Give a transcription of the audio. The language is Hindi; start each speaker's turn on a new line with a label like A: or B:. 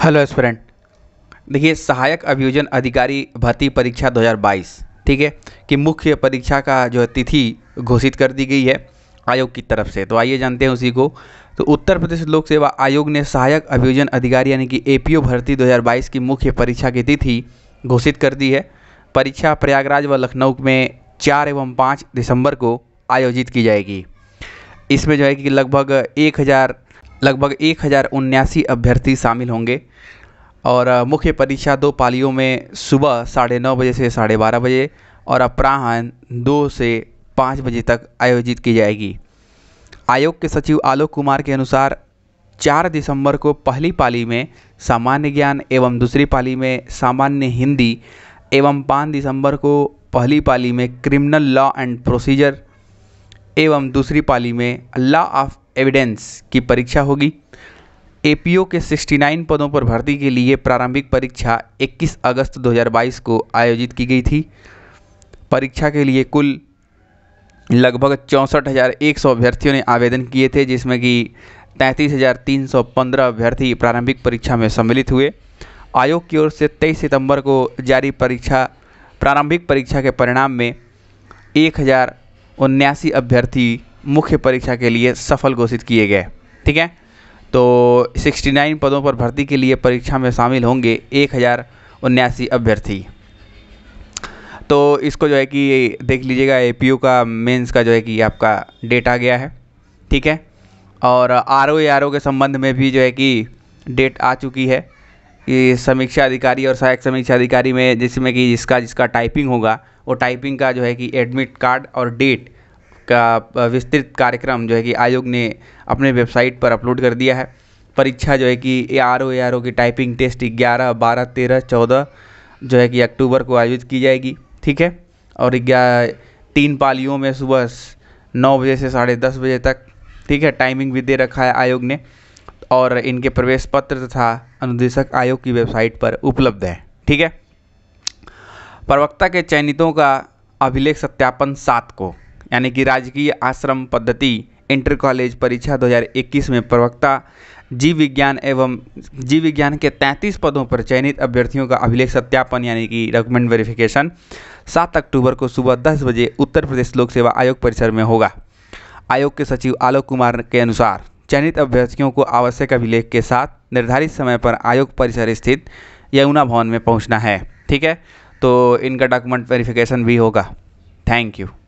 A: हेलो स्टूडेंट देखिए सहायक अभियोजन अधिकारी भर्ती परीक्षा 2022 ठीक है कि मुख्य परीक्षा का जो है तिथि घोषित कर दी गई है आयोग की तरफ से तो आइए जानते हैं उसी को तो उत्तर प्रदेश लोक सेवा आयोग ने सहायक अभियोजन अधिकारी यानी कि ए भर्ती 2022 की मुख्य परीक्षा की तिथि घोषित कर दी है परीक्षा प्रयागराज व लखनऊ में चार एवं पाँच दिसंबर को आयोजित की जाएगी इसमें जो है कि लगभग एक हज़ार लगभग एक हज़ार उन्यासी अभ्यर्थी शामिल होंगे और मुख्य परीक्षा दो पालियों में सुबह साढ़े नौ बजे से साढ़े बारह बजे और अपराह्न दो से पाँच बजे तक आयोजित की जाएगी आयोग के सचिव आलोक कुमार के अनुसार चार दिसंबर को पहली पाली में सामान्य ज्ञान एवं दूसरी पाली में सामान्य हिंदी एवं पाँच दिसंबर को पहली पाली में क्रिमिनल लॉ एंड प्रोसीजर एवं दूसरी पाली में लॉ ऑफ एविडेंस की परीक्षा होगी एपीओ के 69 पदों पर भर्ती के लिए प्रारंभिक परीक्षा 21 अगस्त 2022 को आयोजित की गई थी परीक्षा के लिए कुल लगभग चौंसठ हज़ार एक सौ अभ्यर्थियों ने आवेदन किए थे जिसमें कि तैंतीस हज़ार तीन सौ पंद्रह अभ्यर्थी प्रारंभिक परीक्षा में सम्मिलित हुए आयोग की ओर से तेईस सितंबर को जारी परीक्षा प्रारंभिक परीक्षा के परिणाम में एक हज़ार उन्यासी अभ्यर्थी मुख्य परीक्षा के लिए सफल घोषित किए गए ठीक है तो 69 पदों पर भर्ती के लिए परीक्षा में शामिल होंगे एक हज़ार उन्यासी अभ्यर्थी तो इसको जो है कि देख लीजिएगा ए का मेंस का जो है कि आपका डेट आ गया है ठीक है और आर ओ आर ओ के संबंध में भी जो है कि डेट आ चुकी है कि समीक्षा अधिकारी और सहायक समीक्षा अधिकारी में जिसमें कि जिसका जिसका टाइपिंग होगा वो टाइपिंग का जो है कि एडमिट कार्ड और डेट का विस्तृत कार्यक्रम जो है कि आयोग ने अपने वेबसाइट पर अपलोड कर दिया है परीक्षा जो है कि A R O A R O की टाइपिंग टेस्ट ग्यारह बारह तेरह चौदह जो है कि अक्टूबर को आयोजित की जाएगी ठीक है और तीन पालियों में सुबह नौ बजे से साढ़े दस बजे तक ठीक है टाइमिंग भी दे रखा है आयोग ने और इनके प्रवेश पत्र तथा अनुदेशक आयोग की वेबसाइट पर उपलब्ध है ठीक है प्रवक्ता के चयनितों का अभिलेख सत्यापन सात को यानी कि राजकीय आश्रम पद्धति इंटर कॉलेज परीक्षा 2021 में प्रवक्ता जीव विज्ञान एवं जीव विज्ञान के 33 पदों पर चयनित अभ्यर्थियों का अभिलेख सत्यापन यानी कि डॉक्यूमेंट वेरिफिकेशन 7 अक्टूबर को सुबह 10 बजे उत्तर प्रदेश लोक सेवा आयोग परिसर में होगा आयोग के सचिव आलोक कुमार के अनुसार चयनित अभ्यर्थियों को आवश्यक अभिलेख के साथ निर्धारित समय पर आयोग परिसर स्थित यमुना भवन में पहुँचना है ठीक है तो इनका डॉक्यूमेंट वेरिफिकेशन भी होगा थैंक यू